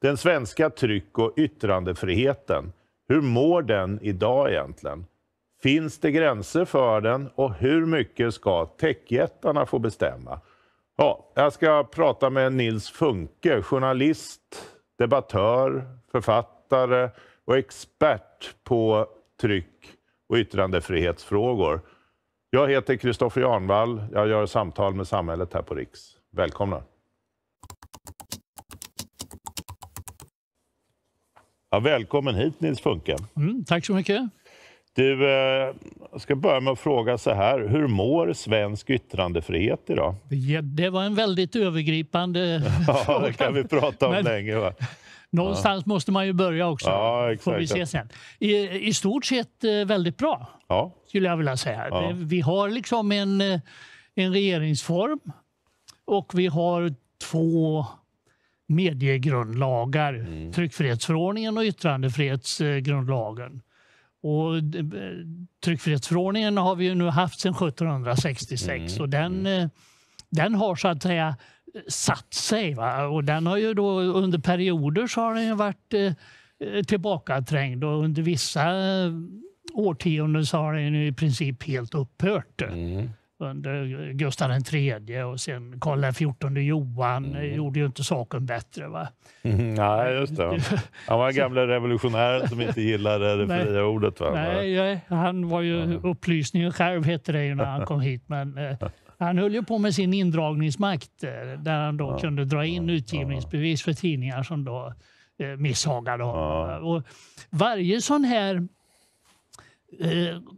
Den svenska tryck och yttrandefriheten, hur mår den idag egentligen? Finns det gränser för den och hur mycket ska techjättarna få bestämma? Ja, jag ska prata med Nils Funke, journalist, debattör, författare och expert på tryck och yttrandefrihetsfrågor. Jag heter Kristoffer Janvall. Jag gör samtal med samhället här på Riks. Välkomna! Ja, välkommen hit Nils Funke. Mm, tack så mycket. Du, jag eh, ska börja med att fråga så här. Hur mår svensk yttrandefrihet idag? Ja, det var en väldigt övergripande ja, fråga. Det kan vi prata om Men... länge. Va? Någonstans ja. måste man ju börja också. Ja, får vi se sen. I, I, stort sett eh, väldigt bra, ja. skulle jag vilja säga. Ja. Vi har liksom en, eh, en regeringsform och vi har två mediegrundlagar, mm. tryckfrihetsförordningen och yttrandefrihetsgrundlagen. Och eh, tryckfrihetsförordningen har vi nu haft sedan 1766 mm. och den, mm. Eh, den har så att säga satt sig. Va? Och den har ju då, under perioder så har den varit eh, tillbakaträngd och under vissa årtionden så har den i princip helt upphört. Mm under Gustav III och sen Karl XIV Johan eh, mm. gjorde ju inte saken bättre. Va? Mm, nej, just det. Han var den gamla revolutionären som inte gillade det nej, fria ordet. Va? Nej, han var ju upplysningen själv, hette det ju när han kom hit. Men, eh, han höll ju på med sin indragningsmakt eh, där han då ja, kunde dra in utgivningsbevis för tidningar som då misshagade honom. Ja. Och varje sån här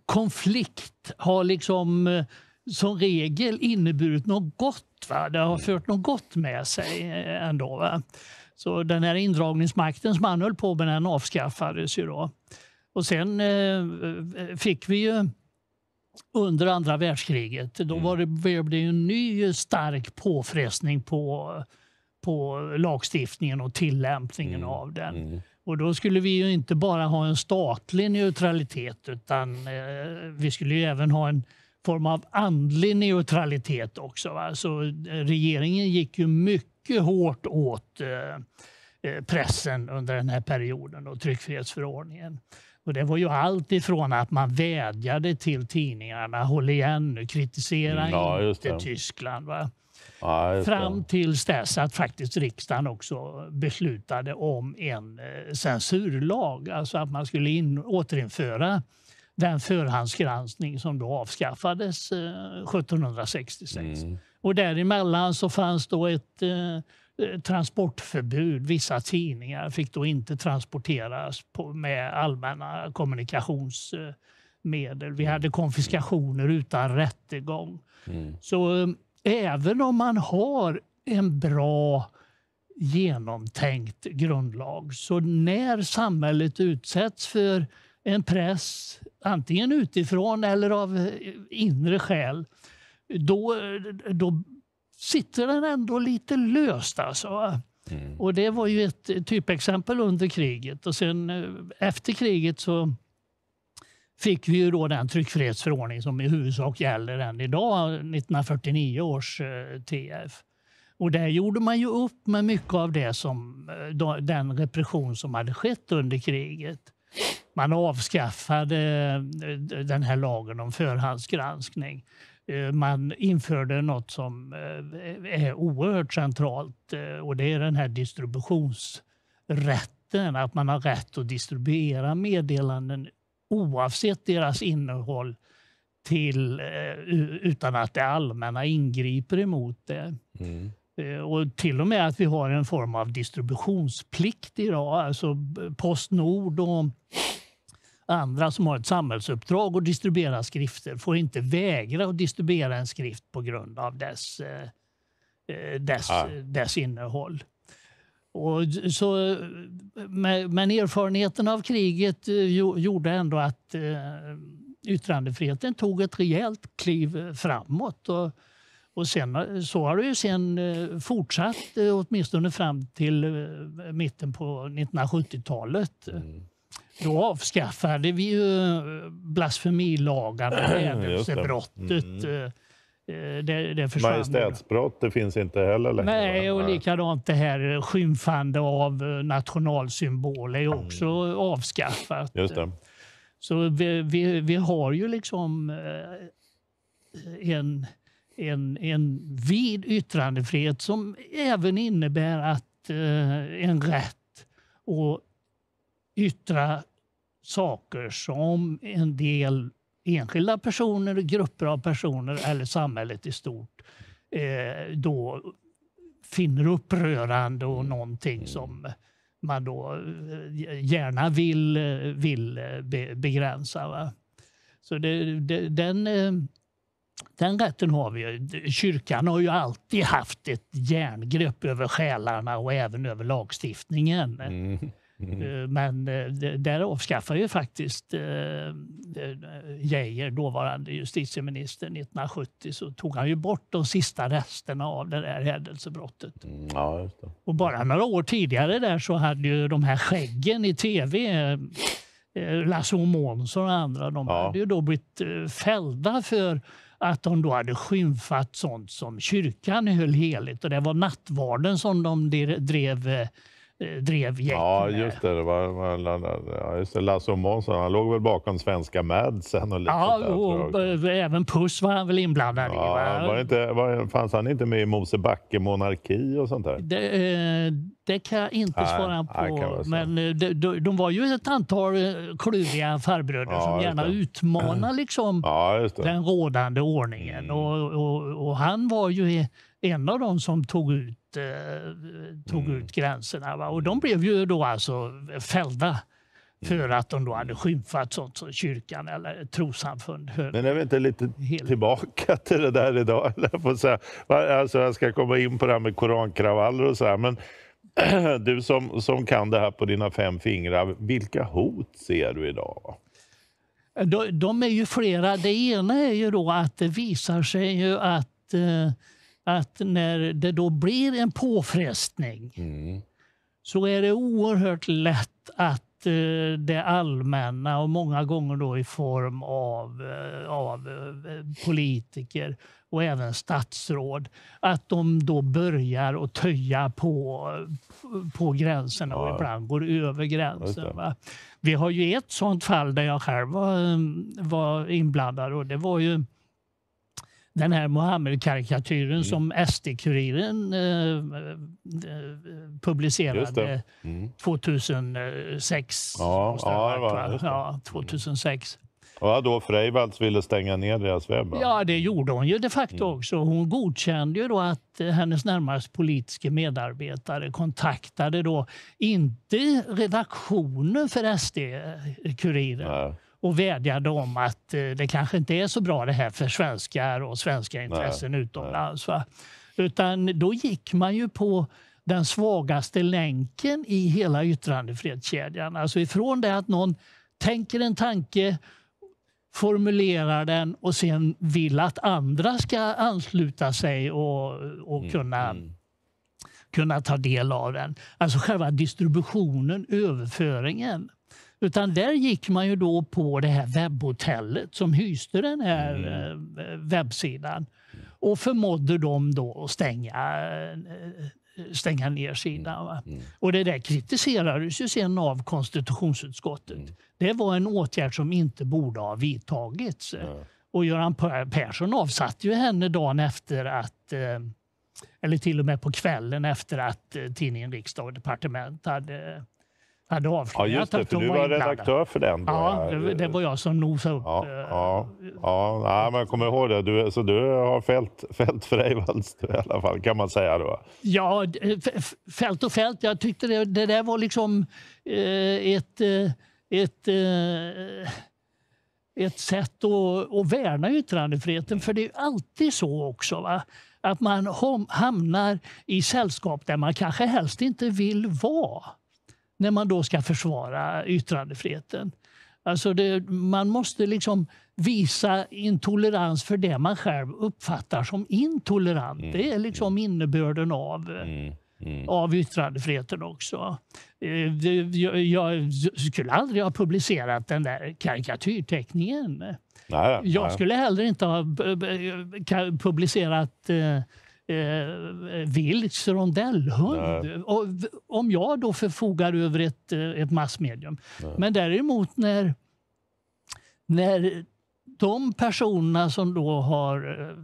konflikt har liksom som regel inneburit något gott. Va? Det har fört något gott med sig eh, ändå. Va? Så den här indragningsmakten som han höll på med, den avskaffades ju då. Och sen eh, fick vi ju under andra världskriget, då mm. var det, blev det en ny stark påfrestning på, på lagstiftningen och tillämpningen mm. av den. Mm. Och då skulle vi ju inte bara ha en statlig neutralitet utan eh, vi skulle ju även ha en form av andlig neutralitet också. Va? Så eh, regeringen gick ju mycket hårt åt eh, eh, pressen under den här perioden och tryckfrihetsförordningen. Och det var ju allt ifrån att man vädjade till tidningarna, håll igen nu, kritisera mm, ja, inte Tyskland. Va? Ja, Fram tills dess att faktiskt riksdagen också beslutade om en censurlag, alltså att man skulle in, återinföra den förhandsgranskning som då avskaffades 1766. Eh, mm. Och däremellan så fanns då ett eh, eh, transportförbud. Vissa tidningar fick då inte transporteras på, med allmänna kommunikationsmedel. Vi mm. hade konfiskationer utan rättegång. Mm. Så även om man har en bra genomtänkt grundlag. Så när samhället utsätts för en press, antingen utifrån eller av eh, inre skäl, då, då sitter den ändå lite löst. Alltså. Mm. Och det var ju ett typexempel under kriget. Och sen eh, efter kriget så fick vi ju då den tryckfrihetsförordning som i huvudsak gäller än idag, 1949 års eh, TF. Och där gjorde man ju upp med mycket av det som, den repression som hade skett under kriget. Man avskaffade eh, den här lagen om förhandsgranskning. Eh, man införde nåt som eh, är oerhört centralt och det är den här distributionsrätten. Att man har rätt att distribuera meddelanden oavsett deras innehåll till, utan att det allmänna ingriper emot det. Mm. Och till och med att vi har en form av distributionsplikt idag. Alltså Postnord och Andra som har ett samhällsuppdrag att distribuera skrifter får inte vägra att distribuera en skrift på grund av dess, eh, eh, dess, ah. dess innehåll. Och så, men erfarenheten av kriget eh, gjorde ändå att yttrandefriheten tog ett rejält kliv framåt. Och, och sen, så har det ju sen fortsatt, åtminstone fram till mitten på 1970-talet. Mm. Då avskaffade vi ju eh, blasfemilagarna, hädelsebrottet. Mm. Eh, eh, det, det Majestätsbrott, det finns inte heller längre. Nej, och likadant det här skymfande av nationalsymbol är också mm. avskaffat. Just det. Så vi, vi, vi har ju liksom en, en, en vid yttrandefrihet som även innebär att en rätt att yttra saker som en del enskilda personer, grupper av personer eller samhället i stort eh, då finner upprörande och någonting mm. som man då eh, gärna vill, eh, vill eh, begränsa. Va? Så det, det, den, den rätten har vi. Kyrkan har ju alltid haft ett järngrepp över själarna och även över lagstiftningen. Mm. Mm. Eh, men eh, där avskaffade ju faktiskt eh, Geijer, dåvarande justitieminister, 1970 så tog han ju bort de sista resterna av det där hädelsebrottet. Mm, ja, Och bara några år tidigare där så hade ju de här skäggen i tv Lasse och Månsson och andra, de ja. hade ju då blivit fällda för att de då hade skymfat sånt som kyrkan höll heligt. Och det var nattvarden som de drev Eh, drev gäng Ja, just det. det var, var, just det Lasse och Månsson han låg väl bakom svenska Madsen och lite Ja, där, och, och eh, även Puss var han väl inblandad ja, i. Va? Var inte, var, fanns han inte med i Mosebacke monarki och sånt där? Det, eh, det kan jag inte nej, svara på. Men eh, de, de, de, var ju ett antal eh, kluriga farbröder ja, som gärna utmanade liksom, ja, den rådande ordningen. Mm. Och, och, och, han var ju en av dem som tog ut, eh, tog mm. ut gränserna. Va? Och de blev ju då alltså fällda för mm. att de då hade mm. skymfat sånt som kyrkan eller trossamfund. Men är vi inte lite Helt. tillbaka till det där idag? Eller? Alltså, jag ska komma in på det här med korankravaller och så här, men du som, som kan det här på dina fem fingrar, vilka hot ser du idag? De, de är ju flera. Det ena är ju då att det visar sig ju att, eh, att när det då blir en påfrestning mm. så är det oerhört lätt att eh, det allmänna och många gånger då i form av, eh, av politiker och även statsråd, att de då börjar att töja på, på gränserna och ja. ibland går över gränsen. Va? Vi har ju ett sånt fall där jag själv var, var inblandad och det var ju den här Mohammed-karikatyren mm. som SD-Kuriren eh, eh publicerade mm. 2006. Ja, ja, var, ja, 2006. Ja, då Freivalds ville stänga ner deras webb? Ja, det gjorde hon ju de facto mm. också. Hon godkände ju då att hennes närmaste politiska medarbetare kontaktade då inte redaktionen för SD-Kuriren och vädjade om att eh, det kanske inte är så bra det här för svenskar och svenska intressen nej, utomlands. Nej. Utan då gick man ju på den svagaste länken i hela yttrandefrihetskedjan. Alltså ifrån det att någon tänker en tanke formulerar den och sen vill att andra ska ansluta sig och, och mm, kunna, mm. kunna ta del av den. Alltså själva distributionen, överföringen. Utan där gick man ju då på det här webbhotellet som hyste den här mm. Eh, webbsidan och förmådde dem då att stänga eh, stänga ner sidan. Mm. mm. Och det där kritiserades ju sen av konstitutionsutskottet. Mm. Det var en åtgärd som inte borde ha vidtagits. Mm. Och Göran Persson avsatte ju henne dagen efter att eh, eller till och med på kvällen efter att eh, tidningen Riksdag och Departement hade hade avslöjat ja, just det, för du var, var redaktör för den. Då. Ja, det, det, var jag som nosade upp. Ja, eh, ja, ja. ja men jag kommer ihåg det. Du, så du har fält, fält Freivalds i alla fall, kan man säga då? Ja, fält och fält. Jag tyckte det, det där var liksom eh, ett, eh, ett, ett sätt att, att värna yttrandefriheten. För det är alltid så också. Va? Att man hamnar i sällskap där man kanske helst inte vill vara när man då ska försvara yttrandefriheten. Alltså det, man måste liksom visa intolerans för det man själv uppfattar som intolerant. Mm. Det är liksom mm. innebörden av, mm. Mm. av yttrandefriheten också. Eh, jag skulle aldrig ha publicerat den där karikatyrteckningen. Nej, nej. Jag skulle heller inte ha publicerat eh, eh, Vilks rondellhund. Och, om jag då förfogar över ett, eh, ett massmedium. Nej. Men däremot när, när de personerna som då har eh,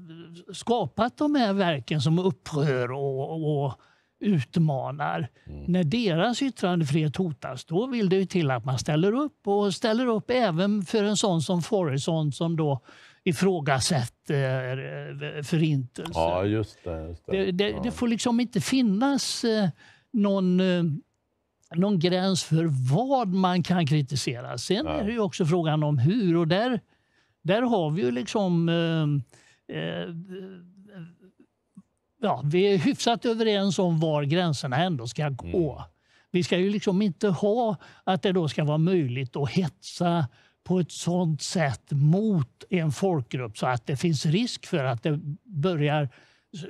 skapat de här verken som upprör och, och utmanar. Mm. När deras yttrandefrihet hotas, då vill det till att man ställer upp. Och ställer upp även för en sån som Forisont som då ifrågasätter eh, förintelsen. Ja, just det, just det. Det, det, ja. det, får liksom inte finnas eh, någon, eh, någon gräns för vad man kan kritisera. Sen Nej. är det ju också frågan om hur. Och där, där har vi ju liksom... ja, vi är hyfsat överens om var gränserna ändå ska gå. Mm. Vi ska ju liksom inte ha att det då ska vara möjligt att hetsa på ett sådant sätt mot en folkgrupp så att det finns risk för att det börjar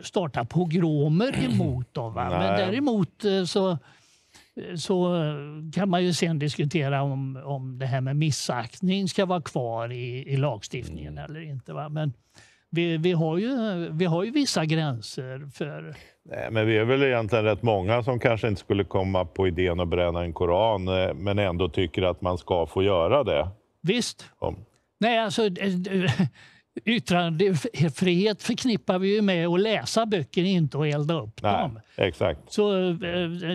starta pogromer mm. emot dem. Va? Men däremot eh, så, så kan man ju sen diskutera om, om det här med missaktning ska vara kvar i, i lagstiftningen mm. eller inte. Va? Men, vi, vi, har ju, vi har ju vissa gränser för... Nej, men vi är väl egentligen rätt många som kanske inte skulle komma på idén att bränna en koran, eh, men ändå tycker att man ska få göra det. Visst. Ja. Nej, alltså, eh, eh, yttrandefrihet förknippar vi ju med att läsa böcker, inte att elda upp Nej, dem. Exakt. Så eh,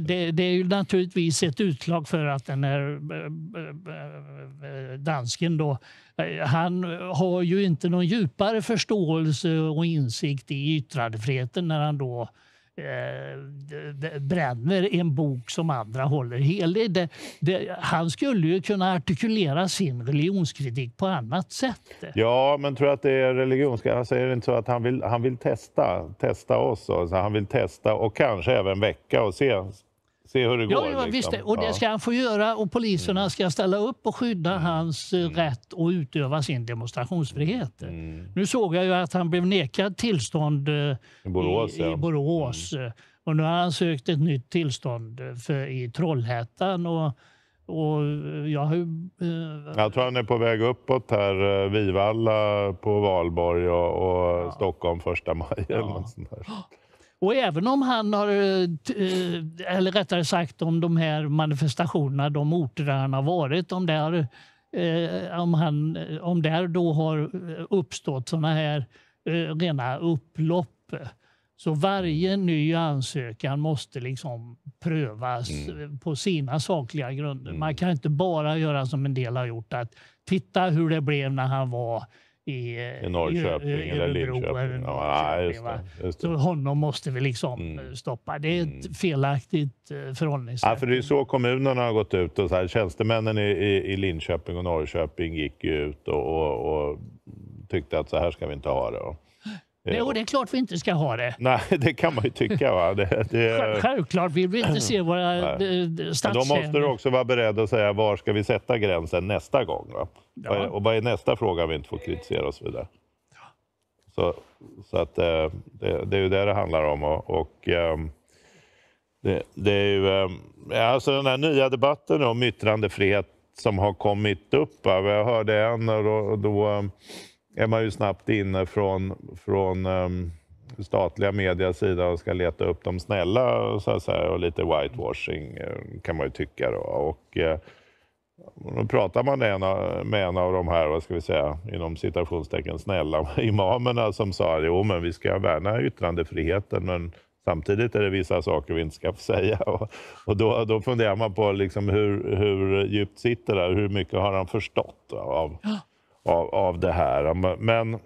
det, det, är ju naturligtvis ett utslag för att den här dansken då, han har ju inte någon djupare förståelse och insikt i yttrandefriheten när han då Eh, bränner en bok som andra håller helig. Det, det, han skulle ju kunna artikulera sin religionskritik på annat sätt. Ja, men tror att det är religionskritik? Han säger inte så att han vill, han vill testa, testa oss. Alltså han vill testa och kanske även väcka och se se hur det går. Ja, ja, visst, liksom. och det ska han få göra och poliserna mm. ska ställa upp och skydda mm. hans eh, mm. rätt att utöva sin demonstrationsfrihet. Nu såg jag ju att han blev nekad tillstånd eh, i Borås. I, i Borås. Eh, och nu har han sökt ett nytt tillstånd för, i Trollhättan. Och, och jag, har ju, eh, jag tror han är på väg uppåt här. Vivalla på valborg och, och ja. Stockholm första maj. Ja. Eller något sånt där. Och även om han har, eh, eh, eller rättare sagt om de här manifestationerna, de orter där han har varit, om där, eh, om han, om där då har uppstått sådana här rena upplopp. Så varje ny ansökan måste liksom prövas mm. på sina sakliga grunder. Man mm. kan inte bara göra som en del har gjort, att titta hur det blev när han var i, I Norrköping i, i, eller Linköping. Eller Norrköping, ja, just det, just det. Så honom måste vi liksom mm. Eh, stoppa. Det är ett mm. felaktigt eh, förhållningssätt. Ja, för det är så kommunerna har gått ut. Och så här, tjänstemännen i, i, Linköping och Norrköping gick ju ut och, och, och tyckte att så här ska vi inte ha det. Nej, eh, och det är klart vi inte ska ha det. Nej, det kan man ju tycka. Va? Det, det... Självklart vill vi inte se våra stadshem. Eh, då måste du också vara beredd att säga var ska vi sätta gränsen nästa gång? Va? Ja. Och vad är nästa fråga vi inte får kritisera och så vidare? Ja. Så, så att, eh, det, det, är ju det det handlar om. Och, och ehm, det, det, är ju, ehm, alltså den här nya debatten om yttrandefrihet som har kommit upp. Va? Jag hörde en och då, då ehm, är man ju snabbt inne från, från um, statliga medias sida och ska leta upp de snälla och, så här, och lite whitewashing eh, kan man ju tycka. Då. Och, eh, då pratar man med en, av, med en av de här, vad ska vi säga, inom citationstecken snälla imamerna som sa jo men vi ska värna yttrandefriheten men samtidigt är det vissa saker vi inte ska få säga. Och, och då, då funderar man på liksom hur, hur djupt sitter det, hur mycket har han förstått av, ja av, av det här. Men,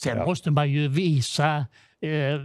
Sen ja. måste man ju visa eh,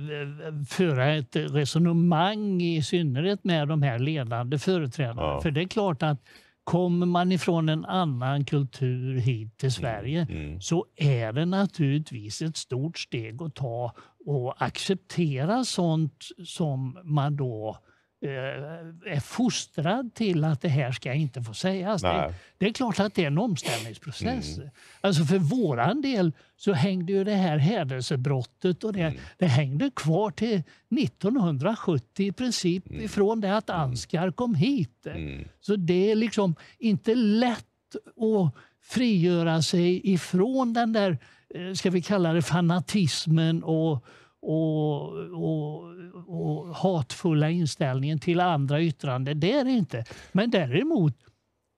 föra ett resonemang i synnerhet med de här ledande företrädarna. Ja. För det är klart att kommer man ifrån en annan kultur hit till mm, Sverige mm. Mm. så är det naturligtvis ett stort steg att ta och acceptera sånt som man då Eh, är fostrad till att det här ska inte få sägas. Det, det, är klart att det är en omställningsprocess. Mm. Alltså för vår del så hängde ju det här hädelsebrottet och det, mm. det hängde kvar till 1970 i princip mm. ifrån det att mm. Anskar kom hit. Mm. Så det är liksom inte lätt att frigöra sig ifrån den där, eh, ska vi kalla det fanatismen och och, och, och hatfulla inställningen till andra yttranden. Det är det inte. Men däremot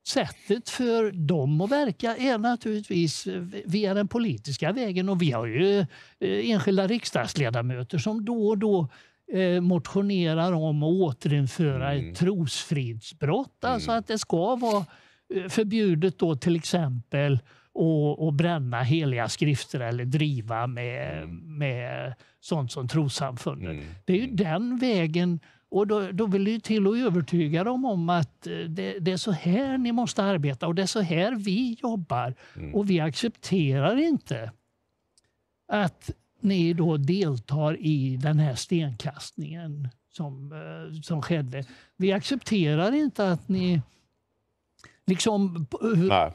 sättet för dem att verka är naturligtvis eh, via den politiska vägen. Och vi har ju eh, enskilda riksdagsledamöter som då och då eh, motionerar om att återinföra mm. ett trosfridsbrott. Alltså mm. Alltså att det ska vara förbjudet då till exempel att, bränna heliga skrifter eller driva med, mm. med sånt som trossamfunden. Mm. Det är ju den vägen. Och då, då vill det ju till att övertyga dem om att eh, det, det, är så här ni måste arbeta och det är så här vi jobbar. Mm. Och vi accepterar inte att ni då deltar i den här stenkastningen som, eh, som skedde. Vi accepterar inte att ni liksom eh,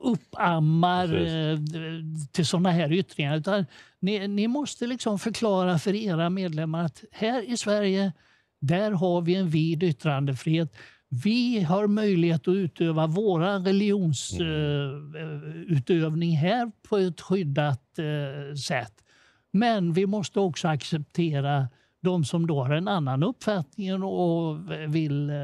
uppammar Precis. till såna här yttringar. Utan ni, ni måste liksom förklara för era medlemmar att här i Sverige, där har vi en vid yttrandefrihet. Vi har möjlighet att utöva vår religionsutövning mm. Eh, här på ett skyddat eh, sätt. Men vi måste också acceptera de som då har en annan uppfattning och vill, eh,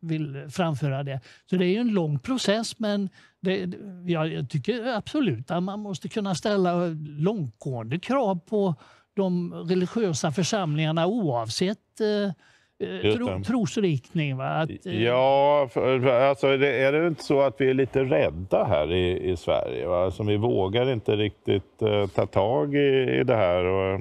vill framföra det. Så det är en lång process men det, jag tycker absolut att man måste kunna ställa långtgående krav på de religiösa församlingarna oavsett eh, eh, tro, trosriktning. Va? Att, Ja, för, alltså, det, är det inte så att vi är lite rädda här i, i Sverige? Va? Alltså, vi vågar inte riktigt eh, ta tag i, i det här. Och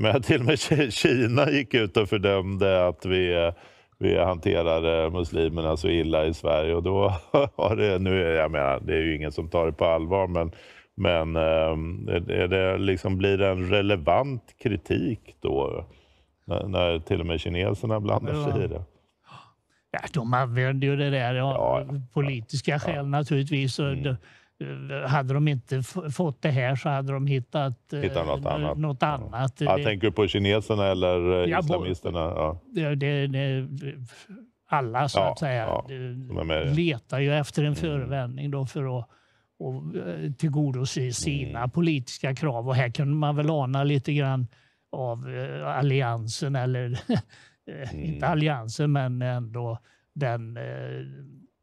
men till och med Kina gick ut och fördömde att vi, vi hanterar eh, muslimerna så illa i Sverige. Och då har det, nu, jag menar, det är ju ingen som tar det på allvar, men, men eh, är det liksom, blir det en relevant kritik då? När, när till och med kineserna blandar sig i det. Ja, de använder ju det där av ja, ja. politiska skäl naturligtvis. Mm hade de inte fått det här så hade de hittat, eh, hittat något annat. Något annat. Ja. Jag det, tänker på kineserna eller eh, ja, islamisterna. Ja. Det, det, det, alla så att säga De letar ju efter en mm. förevändning för att och eh, tillgodose mm. sina mm. politiska krav. Och här kunde man väl ana lite grann av alliansen, eller mm. inte alliansen, men ändå den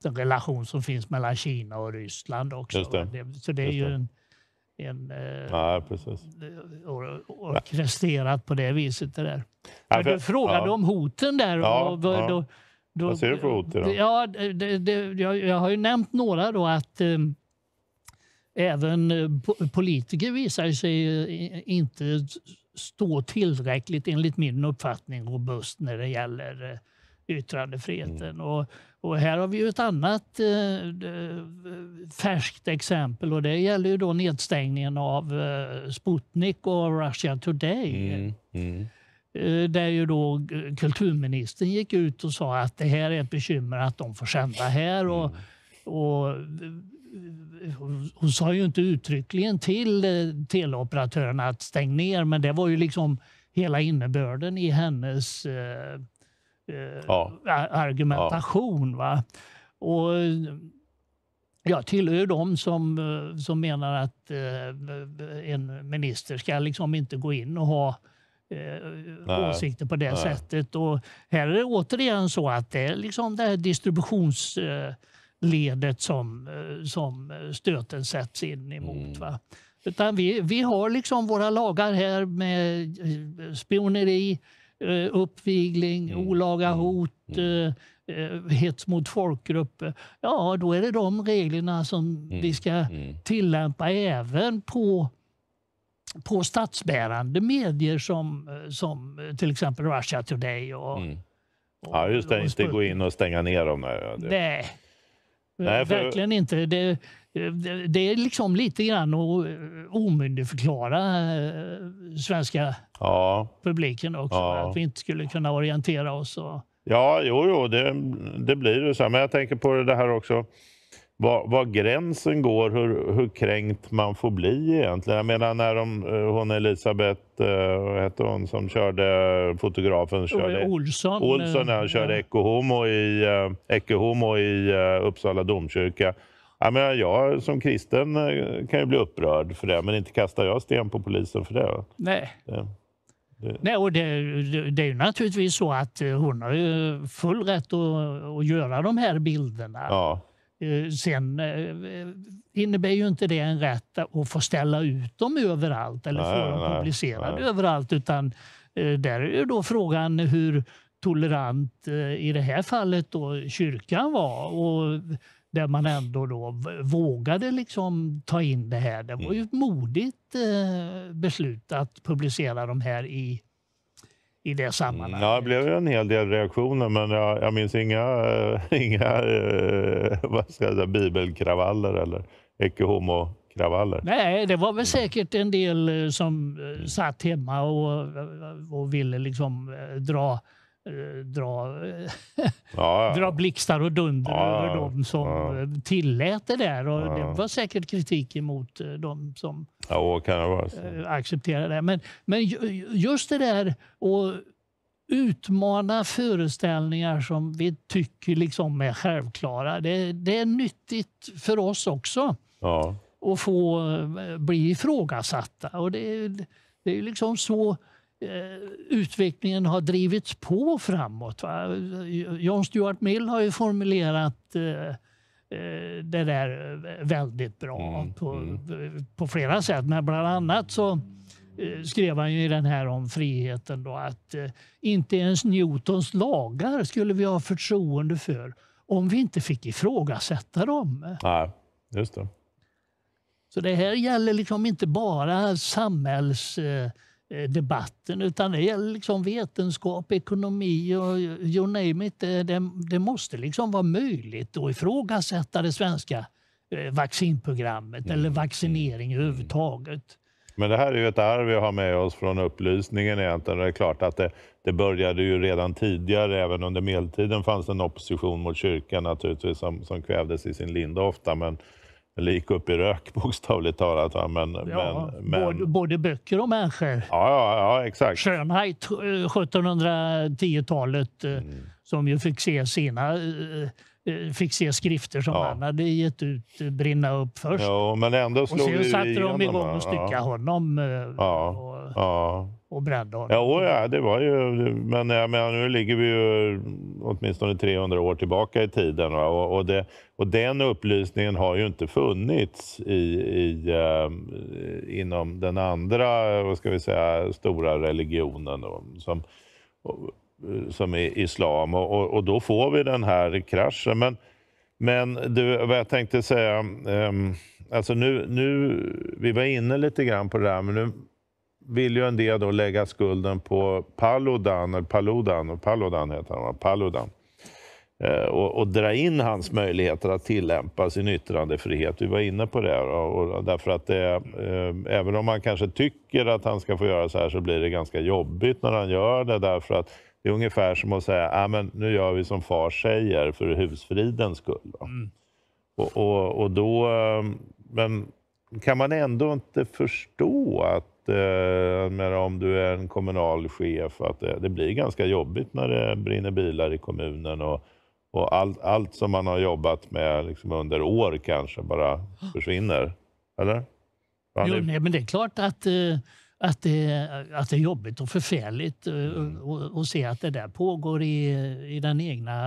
den relation som finns mellan Kina och Ryssland också. Det. Det, så det är Just ju en, en eh, ja, orkestrerat på det viset. Det där. Men du frågade ja. om hoten där. Ja, och, ja. Då, då, Vad ser du för hot? Då? Ja, det, det, jag, jag, har ju nämnt några då att ehm, eh, även politiker visar sig eh, inte stå tillräckligt, enligt min uppfattning, robust när det gäller eh, yttrandefriheten. Mm. Och, och här har vi ett annat eh, eh, färskt exempel och det gäller ju då nedstängningen av eh, Sputnik och Russia Today. Mm, mm. Eh, där ju då kulturministern gick ut och sa att det här är ett bekymmer att de får sända här. Och, mm. och, hon sa ju inte uttryckligen till eh, teleoperatörerna att stänga ner, men det var ju liksom hela innebörden i hennes eh, eh, ja. argumentation. Ja. Va? Och jag tillhör ju de som, eh, som menar att eh, eh, en minister ska liksom inte gå in och ha eh, åsikter på det Nej. sättet. Och här är det återigen så att det är liksom det här distributionsledet som, eh, som stöten sätts in emot. Mm. Utan vi, vi har liksom våra lagar här med spioneri, Eh, uppvigling, mm. olaga mm. hot, mm. Eh, eh, hets mot folkgrupp. Ja, då är det de reglerna som mm. vi ska mm. tillämpa även på på statsbärande medier som, som till exempel Russia Today och... Mm. Ja, just det. Inte gå in och stänga ner dem. Nej. Nej, för... Verkligen inte. Det, det är liksom lite grann att eh, omyndigförklara eh, svenska ja. publiken också. Ja. Att vi inte skulle kunna orientera oss. Och... Ja, jo, jo det, det blir det. Så Men jag tänker på det här också. Var, var gränsen går, hur, hur, kränkt man får bli egentligen. Jag menar när de, eh, hon Elisabeth, vad hette hon som körde, fotografen körde... Olsson. Olsson, ja, körde ja. Ecce Homo i, Ecce Homo i Uppsala domkyrka jag, menar, jag som kristen eh, kan ju bli upprörd för det, men inte kastar jag sten på polisen för det. Nej. Det, det. Nej, och det, det är ju naturligtvis så att eh, hon har full rätt att, att göra de här bilderna. Ja. Eh, sen innebär ju inte det en rätt att få ställa ut dem överallt eller nej, få dem publicerade överallt. Utan där är ju då frågan hur tolerant, i det här fallet, då, kyrkan var. Och där man ändå då vågade liksom ta in det här. Det var ju ett mm. modigt eh, beslut att publicera de här i i det sammanhanget. Ja, det blev en hel del reaktioner, men jag, jag minns inga, inga äh, vad ska jag säga, bibelkravaller eller icke homo kravaller. Nej, det var väl mm. säkert en del eh, som mm. satt hemma och, och ville liksom dra Eh, dra, ja. dra blixtar och dunder ja. över de som ja. Eh, tillät det där. Och Det var säkert kritik emot eh, de som ja, det accepterade det. Men, men just det där att utmana föreställningar som vi tycker liksom är självklara. Det, det är nyttigt för oss också att få bli ifrågasatta. Och det, det är liksom så Eh, utvecklingen har drivits på framåt. Va? John Stuart Mill har ju formulerat eh, eh, det där väldigt bra mm, mm. på, mm. på flera sätt. Men bland annat så skrev han ju i den här om friheten då att inte ens Newtons lagar skulle vi ha förtroende för om vi inte fick ifrågasätta dem. Nej, just det. Så det här gäller liksom inte bara samhälls Eh, debatten utan det gäller liksom vetenskap, ekonomi och you name it. Eh, det, det måste liksom vara möjligt att ifrågasätta det svenska eh, vaccinprogrammet mm. eller mm, vaccinering mm, mm. överhuvudtaget. Men det här är ju ett arv vi har med oss från upplysningen egentligen. Det är klart att det, det började ju redan tidigare, även under medeltiden fanns en opposition mot kyrkan naturligtvis som, som kvävdes i sin linda ofta. Men eller gick upp i rök bokstavligt talat. Men, ja, men, men... Både, både, böcker och människor. Ja, ja, ja exakt. Schönheit, 1710-talet, eh, eh, mm. som ju fick se sina eh, fick se skrifter som ja. han hade gett ut brinna upp först. Jo, men ändå slog och sen satte de igång och styckade ja. honom. Ja. Och... ja och Brändholm. Ja, ja, det var ju... Men jag menar, nu ligger vi ju åtminstone 300 år tillbaka i tiden och, och, det, och den upplysningen har ju inte funnits i, i, eh, inom den andra, vad ska vi säga, stora religionen då, som, som är islam. Och, och, då får vi den här kraschen. Men, men du, vad jag tänkte säga... Eh, alltså nu, nu, vi var inne lite grann på det där, men nu vill ju en del då lägga skulden på Paludan, Paludan, Paludan heter han Paludan. Eh, och, och, dra in hans möjligheter att tillämpa sin yttrandefrihet. Vi var inne på det. Och, och därför att det, eh, även om man kanske tycker att han ska få göra så här så blir det ganska jobbigt när han gör det därför att det är ungefär som att säga ah, men nu gör vi som far säger för husfridens skull. Mm. Och, och, och då, eh, men kan man ändå inte förstå att eh, om du är en kommunal chef, att det, det, blir ganska jobbigt när det brinner bilar i kommunen och, och allt, allt som man har jobbat med liksom under år kanske bara försvinner. Eller? Jo, nej, men det är klart att, eh, att, det, att det är jobbigt och förfärligt eh, mm. och, och, se att det där pågår i, i den egna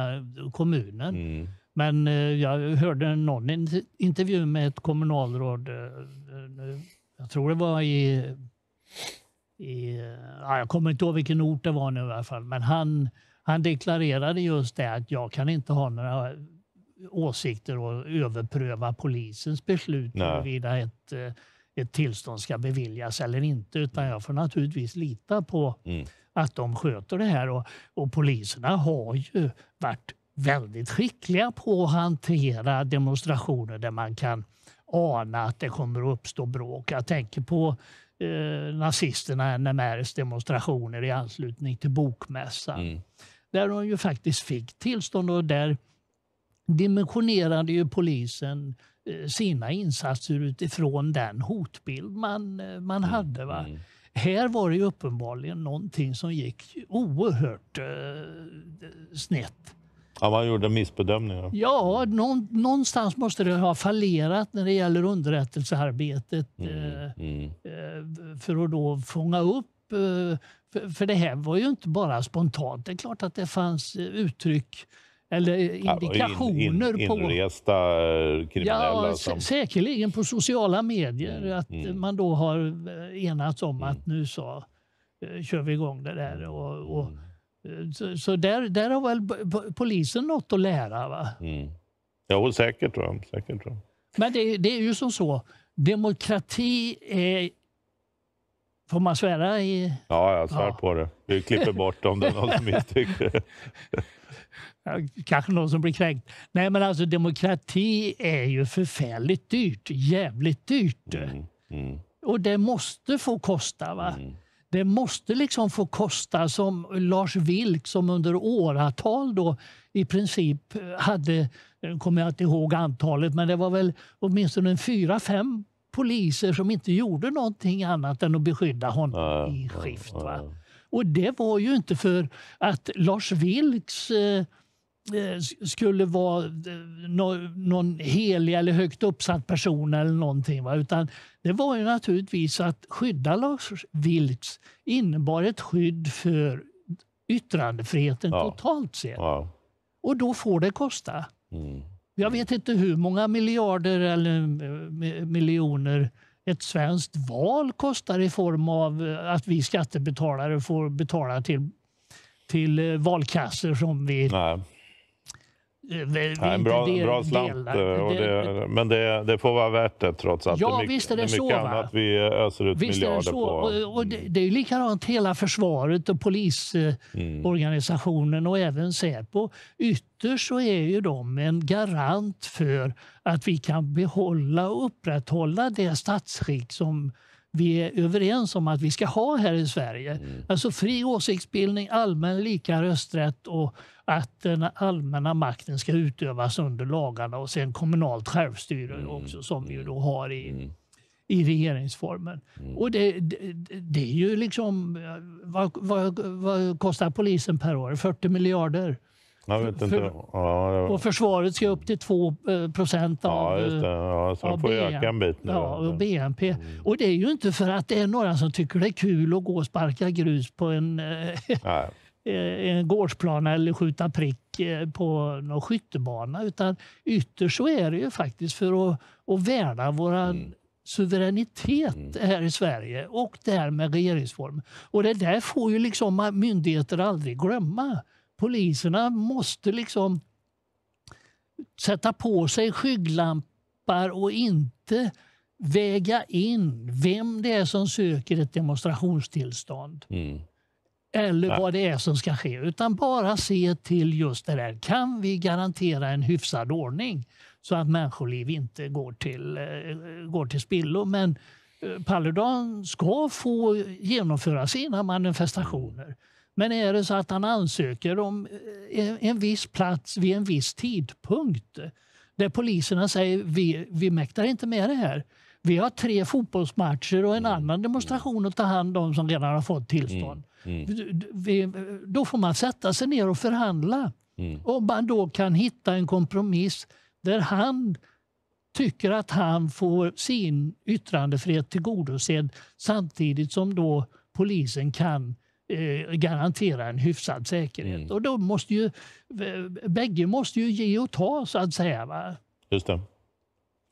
kommunen. Mm. Men eh, jag hörde någon intervju med ett kommunalråd, jag tror det var i i ja, jag kommer inte ihåg vilken ort det var nu i alla fall, men han, han deklarerade just det att jag kan inte ha några åsikter och överpröva polisens beslut huruvida ett, eh, ett tillstånd ska beviljas eller inte. Utan mm. jag får naturligtvis lita på mm. att de sköter det här. Och, och poliserna har ju varit väldigt skickliga på att hantera demonstrationer där man kan ana att det kommer att uppstå bråk. Jag tänker på Eh, nazisterna NMRs demonstrationer i anslutning till bokmässan. Mm. Där de ju faktiskt fick tillstånd och där dimensionerade ju polisen eh, sina insatser utifrån den hotbild man, eh, man mm. hade. Va? Mm. Här var det uppenbarligen någonting som gick oerhört eh, snett. Ja, man gjorde missbedömningar. Ja, någonstans måste det ha fallerat när det gäller underrättelsearbetet mm, eh, mm. Eh, för att då fånga upp eh, för det här var ju inte bara spontant. Det är klart att det fanns uttryck eller indikationer på... In, in, inresta kriminella. Ja, som... Säkerligen på sociala medier. Mm, att mm. man då har enats om att mm. nu så kör vi igång det där. Mm, och, och mm. Så, så, där, där har väl polisen något att lära? va? Mm. Jo, säkert. Va? säkert va? Men det, det, är ju som så, demokrati är... Får man svära? I, ja, jag svär ja. på det. Vi klipper bort om det är någon som misstycker. Kanske någon som blir kränkt. Nej, men alltså demokrati är ju förfärligt dyrt. Jävligt dyrt. Mm. Mm. Och det måste få kosta. va? Mm det måste liksom få kosta som Lars Vilk som under åratal då i princip hade, kommer jag inte ihåg antalet, men det var väl åtminstone fyra, fem poliser som inte gjorde någonting annat än att beskydda honom ja, i skift. Va? Och det var ju inte för att Lars Vilks eh, Eh, skulle vara eh, någon helig eller högt uppsatt person eller någonting. Va? Utan det var ju naturligtvis att skydda Lars Vilks innebar ett skydd för yttrandefriheten ja. totalt sett. Ja. Och då får det kosta. Mm. Jag vet inte hur många miljarder eller eh, miljoner ett svenskt val kostar i form av att vi skattebetalare får betala till, till valkasser som vi Nej ja, en bra, del, bra slant, eh, det, men det, det, får vara värt det trots allt. Ja, det är mycket, visst är det, det är mycket så, annat vi eh, öser ut visst miljarder är det så. på. Och, och mm. det, det är ju likadant hela försvaret och polisorganisationen mm. och även Säpo. Ytterst så är ju de en garant för att vi kan behålla och upprätthålla det statsskick som vi är överens om att vi ska ha här i Sverige. Mm. Alltså fri åsiktsbildning, allmän lika rösträtt och att den allmänna makten ska utövas under lagarna och sen kommunalt självstyre mm. också som vi då mm. har i, mm. i regeringsformen. Mm. Och det, det, det, är ju liksom... Eh, vad, vad, vad, kostar polisen per år? 40 miljarder. Man vet inte. ja, det... Och försvaret ska upp till 2 eh, procent av, ja, ja, så får BNP. öka en bit nu. Ja, och BNP. Mm. Och det är ju inte för att det är några som tycker det är kul att gå och sparka grus på en, eh, eh, en gårdsplan eller skjuta prick på någon skyttebana. Utan ytterst så är det ju faktiskt för att, att värna vår mm suveränitet mm. här i Sverige och därmed regeringsform. Och det där får ju liksom myndigheter aldrig glömma poliserna måste liksom sätta på sig skygglampar och inte väga in vem det är som söker ett demonstrationstillstånd. Mm. Eller vad det är som ska ske. Utan bara se till just det där. Kan vi garantera en hyfsad ordning? Så att människoliv inte går till, eh, går till spillo. Men eh, Paludan ska få genomföra sina manifestationer. Men är det så att han ansöker om eh, en viss plats vid en viss tidpunkt där poliserna säger vi, vi mäktar inte med det här. Vi har tre fotbollsmatcher och en mm. annan demonstration att ta hand om som redan har fått tillstånd. Mm. mm. Vi, då får man sätta sig ner och förhandla. Mm. Om man då kan hitta en kompromiss där han tycker att han får sin yttrandefrihet tillgodosedd samtidigt som då polisen kan Eh, garantera en hyfsad säkerhet. Mm. Och då måste ju, eh, bägge måste ju ge och ta, så att säga. Va? Just det.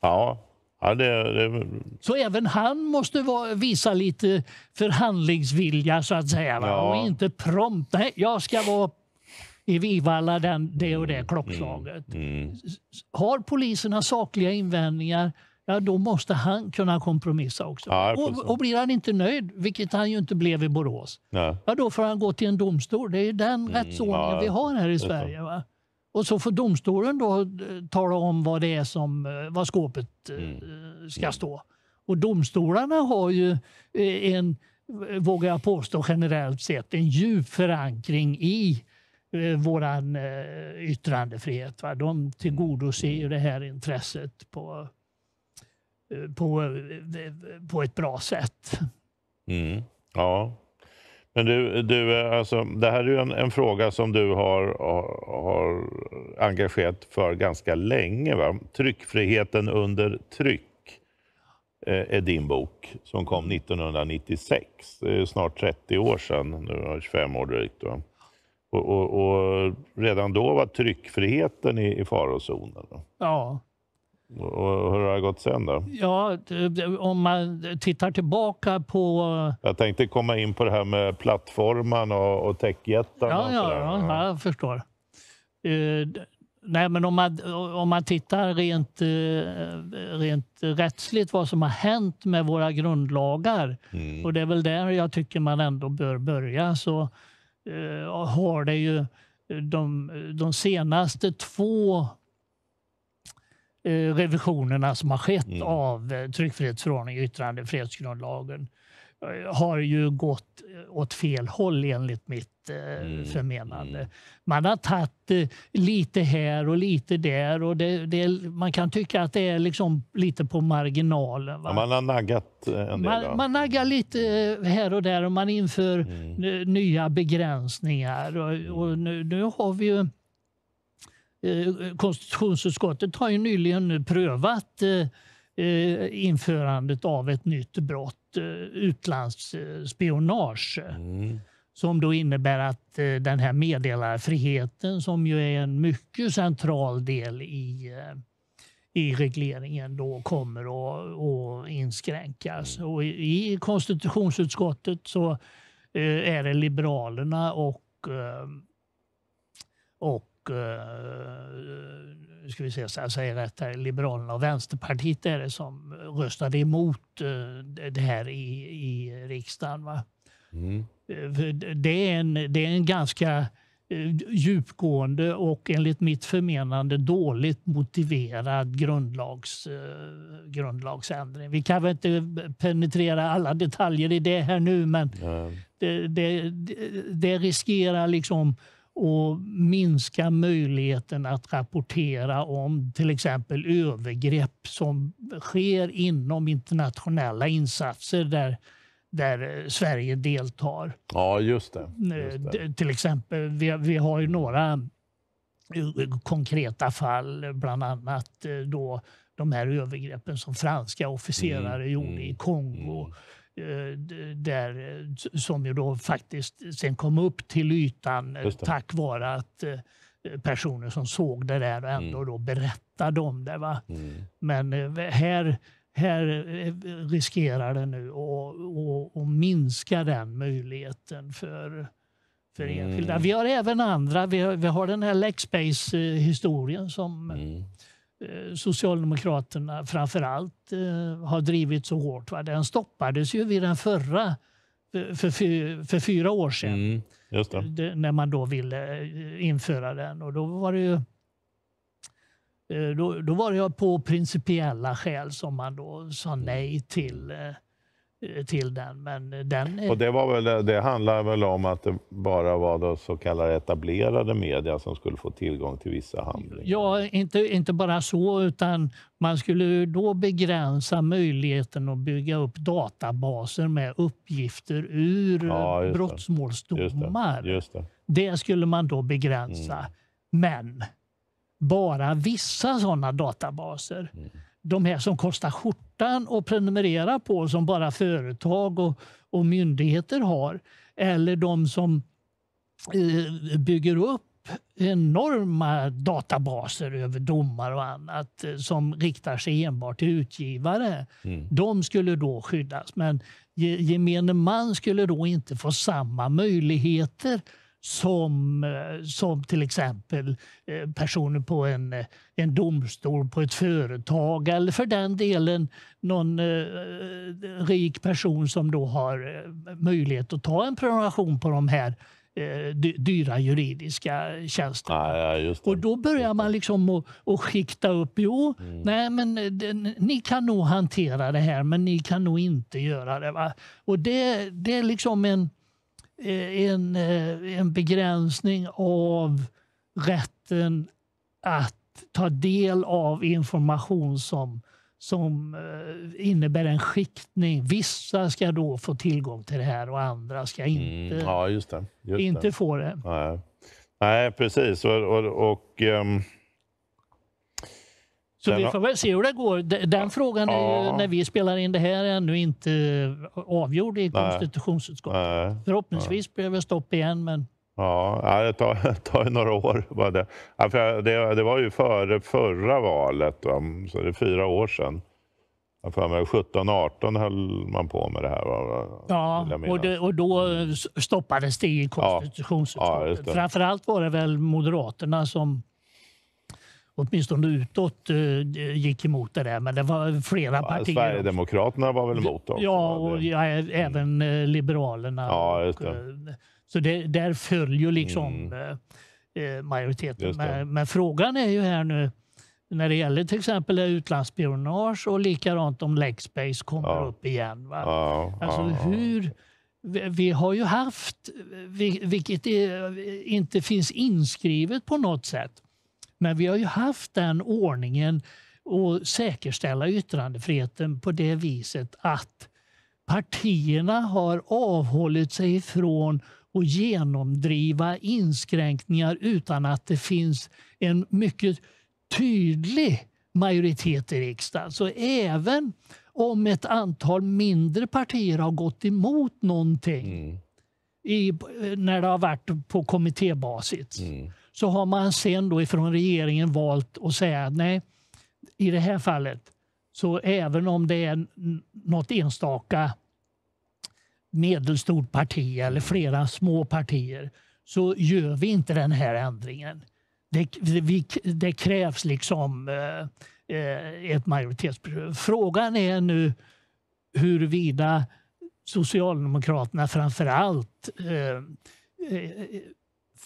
Ja, Ja, det, det... Så även han måste vara, visa lite förhandlingsvilja så att säga. Ja. Och inte prompt. Nej, jag ska vara i Vivalla den, det och det mm. Mm. klockslaget. Mm. Mm. Har poliserna sakliga invändningar ja, då måste han kunna kompromissa också. Ja, och, och, blir han inte nöjd, vilket han ju inte blev i Borås, Nej. ja, då får han gå till en domstol. Det är den mm, rättsordningen ja, vi har här i Sverige. Va? Och så får domstolen då eh, tala om vad det är som eh, vad skåpet eh, mm. ska mm. stå. Och domstolarna har ju en, vågar jag påstå generellt sett, en djup förankring i vår yttrandefrihet. Va? De tillgodoser ju mm. det här intresset på på, på ett bra sätt. Mm. Ja. Men du, du alltså, det här är ju en, en fråga som du har, har engagerat för ganska länge. Va? Tryckfriheten under tryck eh, är din bok som kom 1996. Det är snart 30 år sedan, nu 25 år drygt. Va? Och, och, och, redan då var tryckfriheten i, i farozonen. Ja, och hur har det gått sen då? Ja, om man tittar tillbaka på... Jag tänkte komma in på det här med plattformen och, och techjättarna. Ja, ja, ja, jag förstår. Uh, nej, men om man, om man tittar rent, eh, rent rättsligt vad som har hänt med våra grundlagar mm. och det är väl där jag tycker man ändå bör börja så uh, har det ju de, de senaste två Eh, revisionerna som har skett mm. av eh, tryckfrihetsförordningen och yttrandefrihetsgrundlagen eh, har ju gått åt fel håll enligt mitt mm. förmenande. Mm. Man har tagit lite här och lite där och det, det, man kan tycka att det är liksom lite på marginalen. Va? Man har naggat en del? Man, man naggar lite här och där och man inför mm. nya begränsningar. Och, mm. och nu, nu har vi ju Eh, konstitutionsutskottet har ju nyligen nu prövat eh, eh, införandet av ett nytt brott, utlandsspionage. Mm. Som då innebär att den här meddelarfriheten som ju är en mycket central del i, i regleringen då kommer att, att inskränkas. Mm. Och I konstitutionsutskottet så är det Liberalerna och, och och eh, eh, ska vi se så jag säger rätt här, Liberalerna och Vänsterpartiet är det som röstade emot eh, det här i, i riksdagen. Va? Mm. Eh, det, är en, det är en ganska djupgående och enligt mitt förmenande dåligt motiverad grundlags, eh, grundlagsändring. Vi kan väl inte penetrera alla detaljer i det här nu men det, det, det, riskerar liksom och minska möjligheten att rapportera om till exempel övergrepp som sker inom internationella insatser där, där Sverige deltar. Ja, just det. Eh, just det. Till exempel, vi, vi har ju några eh, konkreta fall, bland annat eh, då de här övergreppen som franska officerare mm. gjorde i mm, Kongo. Mm. Eh, där, eh, som ju då faktiskt sen kom upp till ytan eh, tack vare att personer som såg det där och ändå mm. då berättade om det. Va? Mm. Men här, här riskerar det nu att minska den möjligheten för, för mm. enskilda. Mm. Vi har även andra. Vi har, vi har den här Lexbase-historien som mm. Eh, Socialdemokraterna framför allt eh, har drivit så hårt. Den stoppades ju vid den förra eh, för, fy, för fyra år sedan. Mm, när man då ville införa den. Och då var det ju då, då var det på principiella skäl som man då sa nej till till den. Men den är... Och det, var väl, det handlar väl om att det bara var då så kallade etablerade media som skulle få tillgång till vissa handlingar? Ja, inte, inte bara så, utan man skulle då begränsa möjligheten att bygga upp databaser med uppgifter ur ja, just brottsmålsdomar. Det. Just det. det. skulle man då begränsa. Mm. Men bara vissa sådana databaser. Mm. De här som kostar skjortan kartan och prenumerera på som bara företag och, och myndigheter har. Eller de som eh, bygger upp enorma databaser över domar och annat eh, som riktar sig enbart till utgivare. Mm. De skulle då skyddas, men gemene man skulle då inte få samma möjligheter som, eh, som till exempel eh, personer på en, eh, en domstol, på ett företag eller för den delen någon rik person som då har möjlighet att ta en prenumeration på de här dyra juridiska tjänster. Ah, ja, och då börjar man liksom att, att skikta upp. Jo, mm. nej, men den, ni kan nog hantera det här, men ni kan nog inte göra det. Va? Och det, det är liksom en, Eh, en, eh, en begränsning av rätten att ta del av information som, som eh, innebär en skiktning. Vissa ska då få tillgång till det här och andra ska mm, inte, mm, ja, just det, just inte det. få det. Nej, Nej precis. Och, och, och um... Så vi får väl se hur det går. Den ja. frågan är ju, när vi spelar in det här ännu inte avgjord i konstitutionsutskottet. Nej. Förhoppningsvis blir det stopp igen, men Ja, det tar, tar ju några år. Var det. Ja, för det, det var ju före förra valet, va? så det är fyra år sedan. Jag för mig 17, 18 höll man på med det här. Va? Ja, och, det, och då mm. stoppades det i konstitutionsutskottet. Ja, ja, Framförallt var det väl Moderaterna som åtminstone utåt eh, gick emot det där. Men det var flera ja, partier. Sverigedemokraterna var väl emot det också? Ja, och ja, mm. även mm. Liberalerna. Ja, just det. Eh, så det, där följer ju liksom mm. majoriteten. Men, men, frågan är ju här nu när det gäller till exempel utlandsspionage och likadant om Lexbase kommer ja. upp igen. Va? alltså hur vi har ju haft, vilket inte finns inskrivet på något sätt, men vi har ju haft den ordningen att säkerställa yttrandefriheten på det viset att partierna har avhållit sig från att genomdriva inskränkningar utan att det finns en mycket tydlig majoritet i riksdagen. Så även om ett antal mindre partier har gått emot någonting mm. i, när det har varit på kommittébasis mm så har man sen då ifrån regeringen valt att säga att nej, i det här fallet, så även om det är något enstaka medelstort parti eller flera små partier så gör vi inte den här ändringen. Det, vi, det krävs liksom eh, eh ett majoritetsbeslut. Frågan är nu huruvida Socialdemokraterna framför allt eh, eh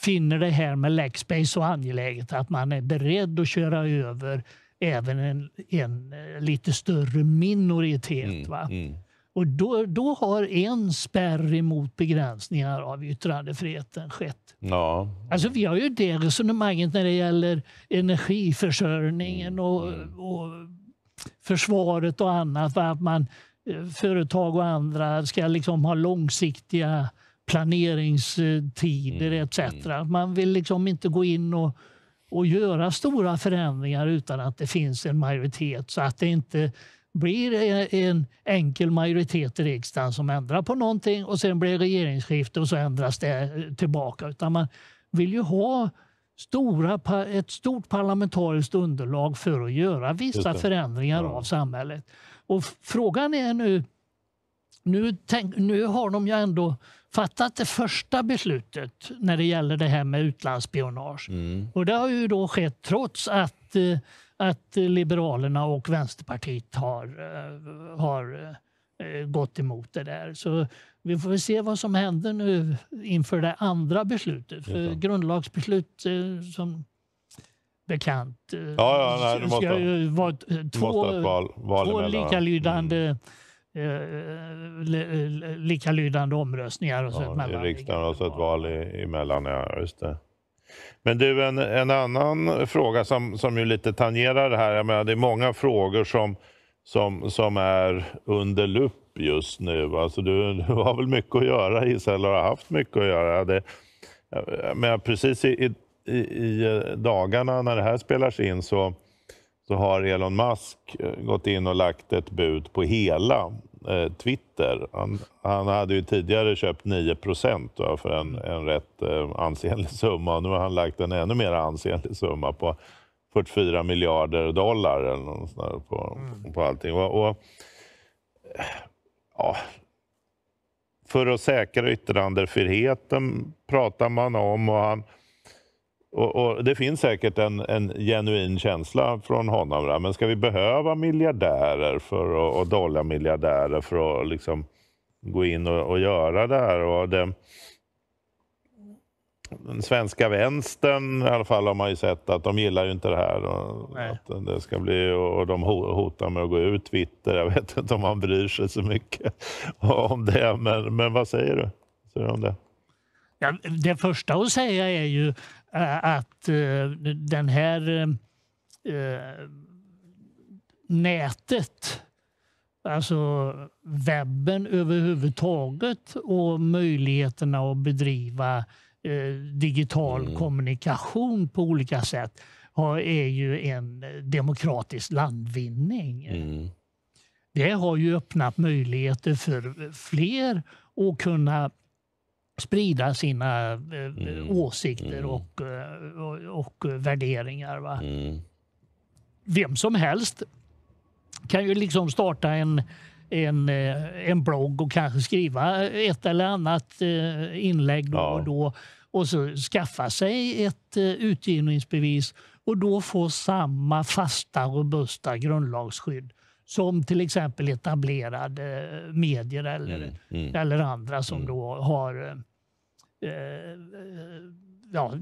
finner det här med Lexbase så angeläget att man är beredd att köra över även en, en eh, lite större minoritet. Mm, va? Mm, Och då, då har en spärr emot begränsningar av yttrandefriheten skett. Ja. Alltså, vi har ju det resonemanget när det gäller energiförsörjningen och, mm, mm. och försvaret och annat. Va? Att man, eh, företag och andra ska liksom ha långsiktiga planeringstider mm, etc. Mm. Man vill liksom inte gå in och, och göra stora förändringar utan att det finns en majoritet så att det inte blir en enkel majoritet i riksdagen som ändrar på någonting och sen blir det regeringsskifte och så ändras det eh, tillbaka. Utan man vill ju ha stora, ett stort parlamentariskt underlag för att göra vissa förändringar ja. av samhället. Och frågan är nu, nu, tänk, nu har de ju ändå fattat det första beslutet när det gäller det här med utlandsspionage. Mm. Och det har ju då skett trots att, eh, att Liberalerna och Vänsterpartiet har, eh, har eh, gått emot det där. Så vi får väl se vad som händer nu inför det andra beslutet. För grundlagsbeslut som bekant ja, ja, nej, ska ju vara två, val två likalydande mm eh, eh likalydande omröstningar. Och så ja, I riksdagen och så ett val emellan, ja just det. Men du, en, en annan fråga som, som ju lite tangerar det här. Jag menar, det är många frågor som, som, som är under lupp just nu. Alltså, du, du har väl mycket att göra i eller har haft mycket att göra. Det, men precis i, i, i dagarna när det här spelas in så så har Elon Musk eh, gått in och lagt ett bud på hela eh, Twitter. Han, han, hade ju tidigare köpt 9 procent för en, en rätt eh, ansenlig summa och nu har han lagt en ännu mer ansenlig summa på 44 miljarder dollar eller något där på, mm. på allting. Och, och, ja, för att säkra yttrandefriheten pratar man om och han och, och, Det finns säkert en, en genuin känsla från honom. Där. Men ska vi behöva miljardärer för och, och dollarmiljardärer för att liksom gå in och, och göra det här? Och det, den svenska vänstern i alla fall har man ju sett att de gillar ju inte det här. Och, att det ska bli, och de hotar med att gå ut Twitter. Jag vet inte om man bryr sig så mycket om det. Men, men vad säger du? Säger du om det? Ja, det första att säga är ju Eh, att eh, den här eh, nätet, alltså webben överhuvudtaget och möjligheterna att bedriva digital mm. kommunikation på olika sätt är ju en demokratisk landvinning. Mm. Det har ju öppnat möjligheter för fler att kunna sprida sina eh, eh, mm. åsikter mm. Eh, och, och, och, värderingar. Va? Mm. Vem som helst kan ju liksom starta en, en, en blogg och kanske skriva ett eller annat inlägg då och då och så skaffa sig ett utgivningsbevis och då få samma fasta, robusta grundlagsskydd som till exempel etablerade medier eller, mm, mm. eller andra som mm. då har eh, eh ja,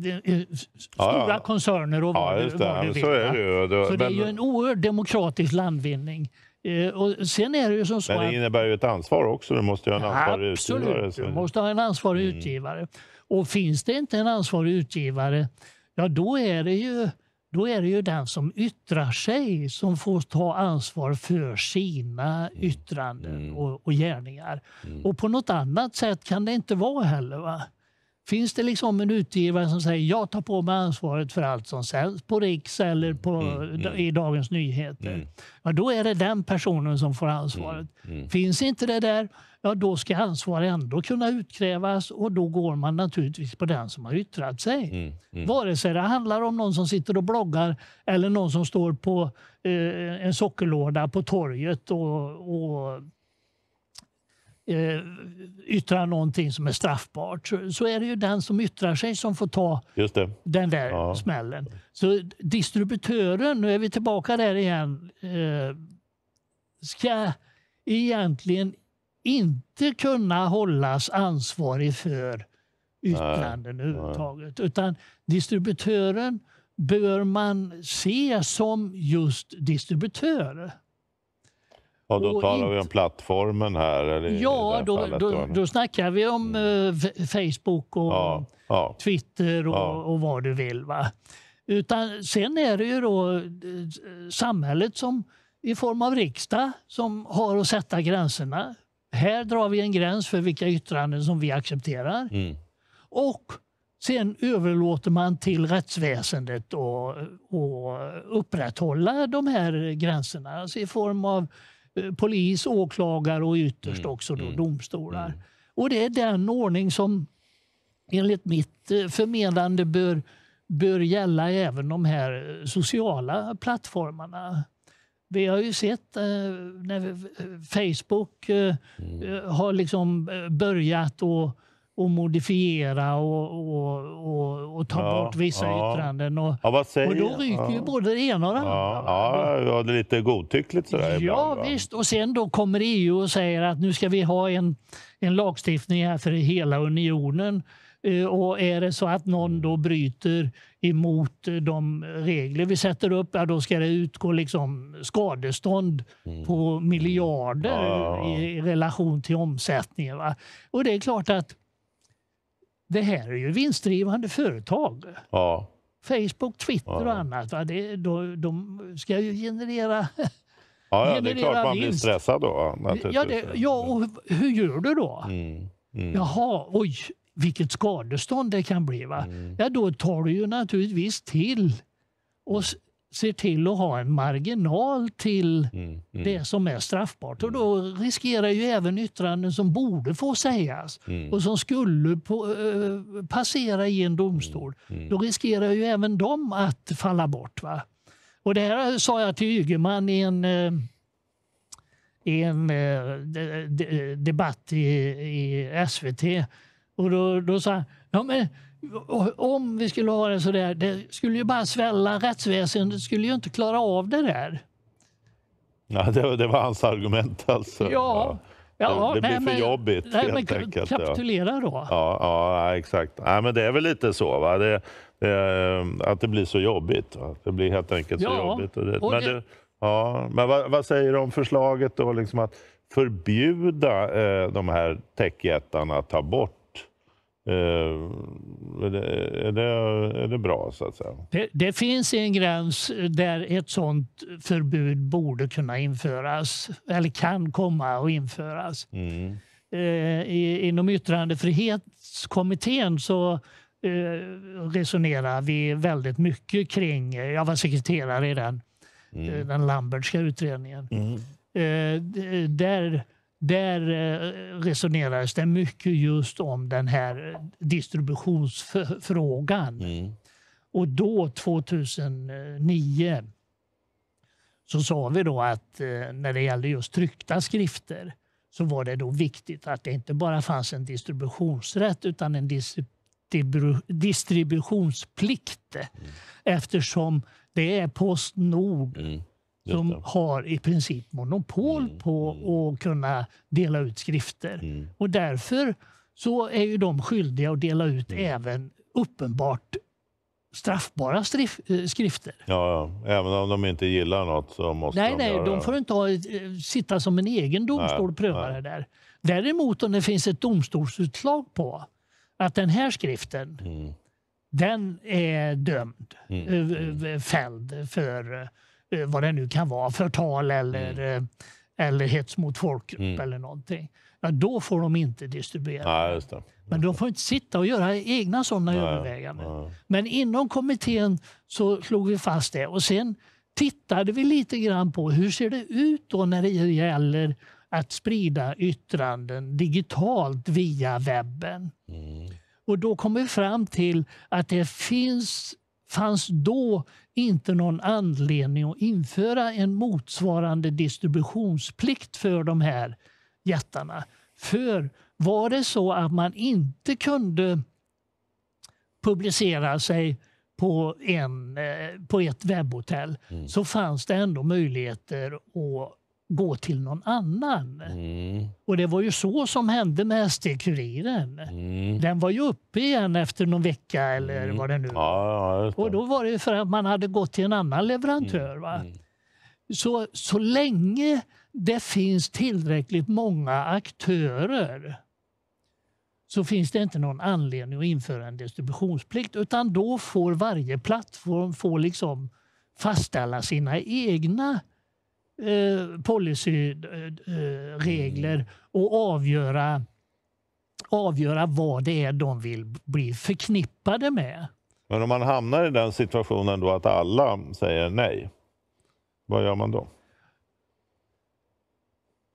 stora ja, koncerner och ja, vad, det, vad du vill. Så, är det, då, så men, det är ju en oerhört demokratisk landvinning. Eh, och sen är det ju som så men det innebär ju ett ansvar också. Du måste ha en ansvarig absolut, utgivare. Absolut, du måste ha en ansvarig mm. utgivare. Och finns det inte en ansvarig utgivare, ja då är det ju då är det ju den som yttrar sig som får ta ansvar för sina mm. yttranden mm. och, och gärningar. Mm. Och på något annat sätt kan det inte vara heller. Va? Finns det liksom en utgivare som säger jag tar på mig ansvaret för allt som sänds på Riks eller på, mm. mm. i Dagens Nyheter. Mm. Ja, då är det den personen som får ansvaret. Finns inte det där, ja då ska ansvar ändå kunna utkrävas och då går man naturligtvis på den som har yttrat sig. Mm, mm. Vare sig det handlar om någon som sitter och bloggar eller någon som står på eh, en sockerlåda på torget och, och eh, yttrar någonting som är straffbart så, så, är det ju den som yttrar sig som får ta den där ja. smällen. Så distributören, nu är vi tillbaka där igen, eh, ska egentligen inte kunna hållas ansvarig för yttranden Nej. överhuvudtaget. Nej. Utan distributören bör man se som just distributör. Ja, då talar inte... vi om plattformen här? Eller ja, då, fallet, då, då snackar vi om mm. Eh, Facebook och ja, ja. Twitter och, ja. och, vad du vill. Va? Utan sen är det ju då eh, samhället som i form av riksdag som har att sätta gränserna här drar vi en gräns för vilka yttranden som vi accepterar. Mm. Och sen överlåter man till rättsväsendet att upprätthålla de här gränserna. Alltså i form av eh, polis, åklagare och ytterst mm. också då mm. domstolar. Mm. Och det är den ordning som enligt mitt eh, förmenande bör, bör gälla även de här eh, sociala plattformarna vi har ju sett eh, när Facebook eh, mm. Eh, har liksom eh, börjat att och modifiera och, och, och, och ta ja, bort vissa ja. yttranden. Och, ja, vad säger och då ryker ja. ju både det ena och det andra. Ja, ja, det är lite godtyckligt sådär Ja, visst. Och sen då kommer EU och säger att nu ska vi ha en, en lagstiftning här för hela unionen Eh, och är det så att någon då bryter emot eh, de regler vi sätter upp, ja, då ska det utgå liksom skadestånd mm. på miljarder mm. ja. i, relation till omsättningen. Va? Och det är klart att det här är ju vinstdrivande företag. Ja. Facebook, Twitter och annat. Va? Det, då, de ska ju generera Ja, ja det är klart man vinst. blir stressad då. Ja, det, ja, och hur gör du då? Mm. Mm. Jaha, oj, vilket skadestånd det kan bli. Va? Mm. Ja, då tar du ju naturligtvis till och ser till att ha en marginal till mm. Mm. det som är straffbart. Och då mm. riskerar ju även yttranden som borde få sägas mm. och som skulle på, äh, passera i en domstol. Mm, då riskerar ju även de att falla bort. Va? Och det här sa jag till Ygeman i en äh, i en debatt i SVT och då, då sa han, ja, men, om vi skulle ha det så där, det skulle ju bara svälla, rättsväsendet skulle ju inte klara av det där. Ja, det, det var hans argument alltså? Ja. ja. Ja, det, det nej, blir för men, jobbigt nej, helt men, enkelt. Kapitulera ja. då. Ja, ja exakt. Nej, men det är väl lite så. Va? Det, det, eh, att det blir så jobbigt. Va? Det blir helt enkelt ja, så jobbigt. Och det, och men det, ja, men vad, vad, säger du om förslaget då, liksom att förbjuda eh, de här techjättarna att ta bort Eh, är det, är, det, är det bra, så att säga? Det, det, finns en gräns där ett sånt förbud borde kunna införas, eller kan komma att införas. Mm. Eh, inom yttrandefrihetskommittén så eh, resonerar vi väldigt mycket kring, jag var sekreterare i den, mm. Eh, den Lambertska utredningen. Mm. där där eh, resonerades det mycket just om den här distributionsfrågan. Mm. Och då, 2009, så sa vi då att eh, när det gällde just tryckta skrifter så var det då viktigt att det inte bara fanns en distributionsrätt utan en distributionsplikt. Mm. Eftersom det är Postnord mm som har i princip monopol mm. på mm. att kunna dela ut skrifter. Mm. Och därför så är ju de skyldiga att dela ut mm. även uppenbart straffbara strif, eh, skrifter. Ja, ja, även om de inte gillar något så måste nej, de Nej, nej, de får inte ha, eh, sitta som en egen domstol nej, och pröva nej. det där. Däremot om det finns ett domstolsutslag på att den här skriften, mm. den är dömd, mm, eh, fälld för Eh, vad det nu kan vara, förtal eller, mm. Eh, eller hets mot folkgrupp mm. eller någonting. Ja, då får de inte distribuera. Nej, just det. Men de får inte sitta och göra egna sådana nej, överväganden. Nej. Men inom kommittén så slog vi fast det. Och sen tittade vi lite grann på hur ser det ut då när det gäller att sprida yttranden digitalt via webben. Mm. Och då kom vi fram till att det finns, fanns då inte någon anledning att införa en motsvarande distributionsplikt för de här jättarna. För var det så att man inte kunde publicera sig på, en, eh, på ett webbhotell mm. så fanns det ändå möjligheter att gå till någon annan. Mm. Och det var ju så som hände med SD-Kuriren. Mm. Den var ju uppe igen efter någon vecka eller mm. vad det nu var. Ja, och då var det för att man hade gått till en annan leverantör. Mm, va? Mm. Så, så länge det finns tillräckligt många aktörer så finns det inte någon anledning att införa en distributionsplikt utan då får varje plattform få liksom fastställa sina egna Eh, policyregler mm. och avgöra, avgöra vad det är de vill bli förknippade med. Men om man hamnar i den situationen då att alla säger nej, vad gör man då?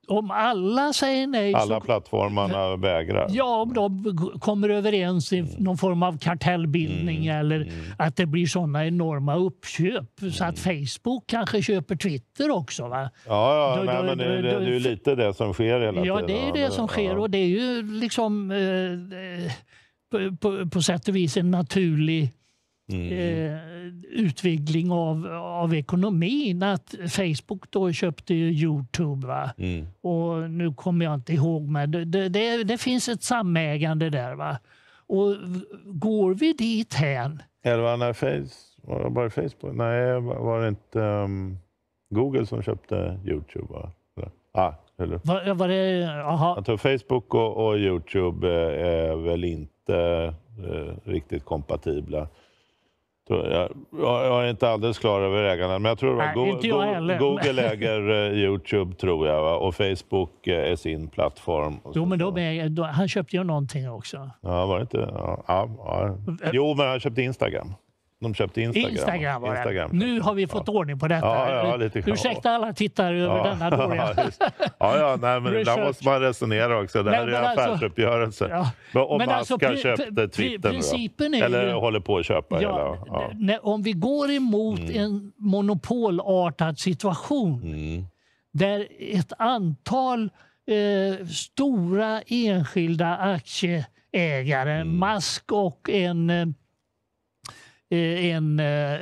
om alla säger nej... Alla så, plattformarna vägrar? Ja, om de kommer överens i mm. någon form av kartellbildning mm. eller mm. att det blir såna enorma uppköp mm. så att mm. Facebook kanske köper Twitter också. Va? Ja, ja då, nej, då, men det, då, det, det, är lite det som sker hela ja, tiden. Ja, det är det som sker och det är ju liksom eh, eh, på, på, på sätt och vis en naturlig Mm. Eh, utveckling av, av ekonomin. Att Facebook då köpte Youtube. Va? Mm. Och nu kommer jag inte ihåg, men det, det, det, finns ett samägande där. Va? Och går vi dit hän... Eller var det face, var det Facebook? Nej, var det inte um, Google som köpte Youtube? Va? Ah, eller? Var, var det, aha. Jag tror Facebook och, och Youtube eh, är väl inte eh, riktigt kompatibla. Jag, jag, är inte alldeles klar över ägarna, men jag tror Nej, Go jag Go Google äger eh, Youtube, tror jag, va? och Facebook eh, är sin plattform. Jo, men de är, då, han köpte ju någonting också. Ja, var det inte... Ja, ja, ja. Jo, men han köpte Instagram. De köpte Instagram. Instagram, var det. Instagram nu har vi fått ja. ordning på detta. Ja, ja, lite Ursäkta alla tittare över denna dåliga... ja, ja, nej, men där måste man resonera också. Det här men, är en affärsuppgörelse. Alltså, men om men alltså, köpte Twitter principen är eller ju, håller på att köpa ja, hela... När, om vi går emot mm. en monopolartad situation mm. där ett antal eh, stora enskilda aktieägare, mm. Musk och en eh, Eh, en, eh,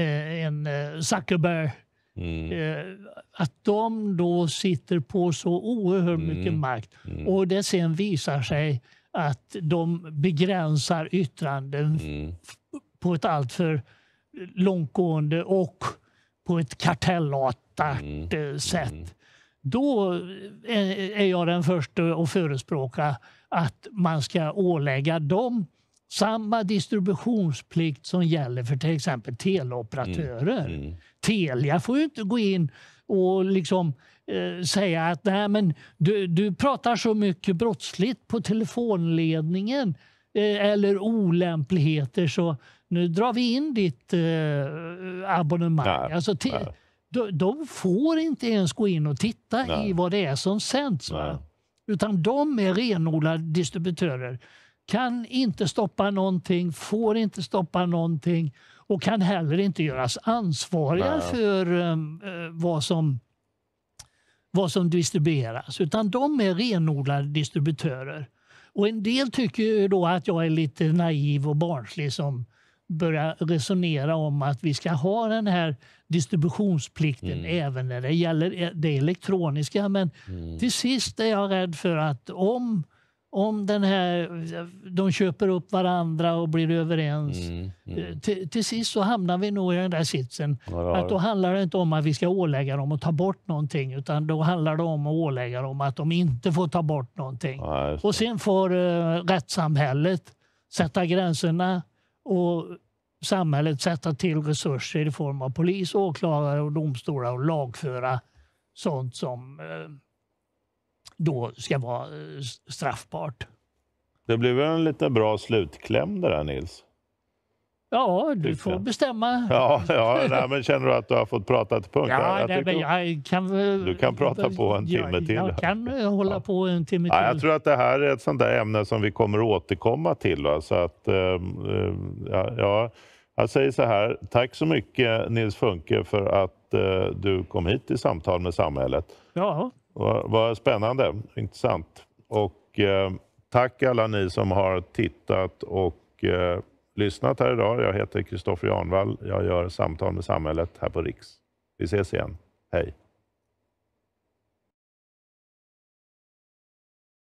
eh, en Zuckerberg. Mm. Att de då sitter på så oerhört mycket mm. makt mm. och det sen visar sig att de begränsar yttranden mm. på ett alltför långtgående och på ett kartellartat mm. mm. sätt. Då är jag den första att förespråka att man ska ålägga dem samma distributionsplikt som gäller för till exempel teleoperatörer. Mm. Mm. Telia får ju inte gå in och liksom eh, säga att Nej, men du, du pratar så mycket brottsligt på telefonledningen eh, eller olämpligheter så nu drar vi in ditt eh, abonnemang. Nej, alltså, nej. De, de, får inte ens gå in och titta nej. i vad det är som sänds. Utan de är renodlade distributörer kan inte stoppa någonting, får inte stoppa någonting och kan heller inte göras ansvariga Nej. för um, vad, som, vad som distribueras. Utan de är renodlade distributörer. Och En del tycker ju då att jag är lite naiv och barnslig som börjar resonera om att vi ska ha den här distributionsplikten mm. även när det gäller e-, det elektroniska. Men mm. till sist är jag rädd för att om om den här, de köper upp varandra och blir överens. Mm, mm. Eh, till, till, sist så hamnar vi nog i den där sitsen. att då handlar det inte om att vi ska ålägga dem att ta bort någonting utan då handlar det om att ålägga dem att de inte får ta bort någonting. Ja, och sen får uh, rättssamhället sätta gränserna och samhället sätta till resurser i form av polis, åklagare och domstolar och lagföra sånt som uh, då ska vara eh, straffbart. Det blev väl en lite bra slutkläm det där Nils? Ja, du Tyckte. får bestämma. Ja, ja nej, men känner du att du har fått prata till punkt? Ja, jag, nej, men jag kan, du kan prata på en timme jag, till. Jag kan eh, hålla ja. på en timme till. Ja, jag tror att det här är ett sånt där ämne som vi kommer återkomma till. Så att, eh, ja, ja, jag säger så här, tack så mycket Nils Funke för att du kom hit i Samtal med samhället. Ja. Vad spännande, intressant. Och eh, tack alla ni som har tittat och eh, lyssnat här idag. Jag heter Kristoffer Janvall. Jag gör Samtal med samhället här på Riks. Vi ses igen. Hej!